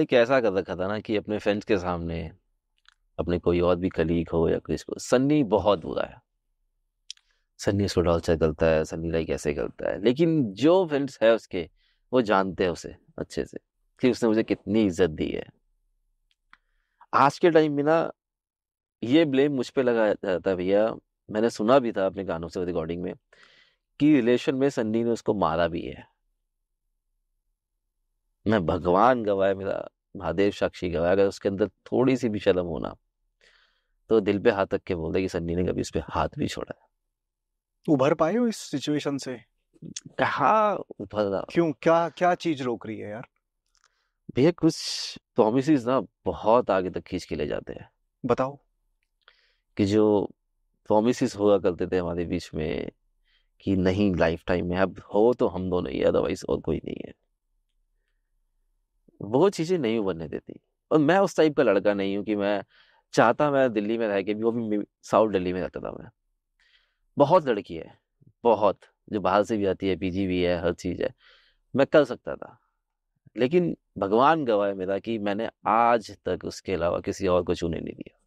एक ऐसा कर रखा था ना कि अपने फ्रेंड्स के सामने अपने कोई और भी कलीग हो या कोई को सन्नी बहुत बुरा है सन्नी इसको टॉर्चर करता है सन्नी लाइक ऐसे करता है लेकिन जो फ्रेंड्स है उसके वो जानते हैं उसे अच्छे से कि उसने मुझे कितनी इज्जत दी है आज के टाइम में ना ये ब्लेम मुझ पर लगाया जाता भैया मैंने सुना भी था अपने गानों से रिकॉर्डिंग में कि रिलेशन में सन्नी ने उसको मारा भी है मैं भगवान गवाया मेरा महादेव साक्षी गवाया अगर उसके अंदर थोड़ी सी भी शर्म होना तो दिल पे हाथ रख के बोल दे कि सन्नी ने कभी उस पर हाथ भी छोड़ा है उभर पाए हो इस सिचुएशन से कहा उभर रहा क्यों क्या क्या चीज रोक रही है यार भैया कुछ प्रोमिस ना बहुत आगे तक खींच के ले जाते हैं बताओ कि जो प्रोमिस हुआ करते थे हमारे बीच में कि नहीं लाइफ टाइम में अब हो तो हम दोनों ही अदरवाइज और कोई नहीं है वो चीज़ें नहीं उभरने देती और मैं उस टाइप का लड़का नहीं हूँ कि मैं चाहता मैं दिल्ली में रह के भी वो भी साउथ दिल्ली में रहता था मैं बहुत लड़की है बहुत जो बाहर से भी आती है पीजी भी है हर चीज़ है मैं कर सकता था लेकिन भगवान गवाह मेरा कि मैंने आज तक उसके अलावा किसी और को चुने नहीं दिया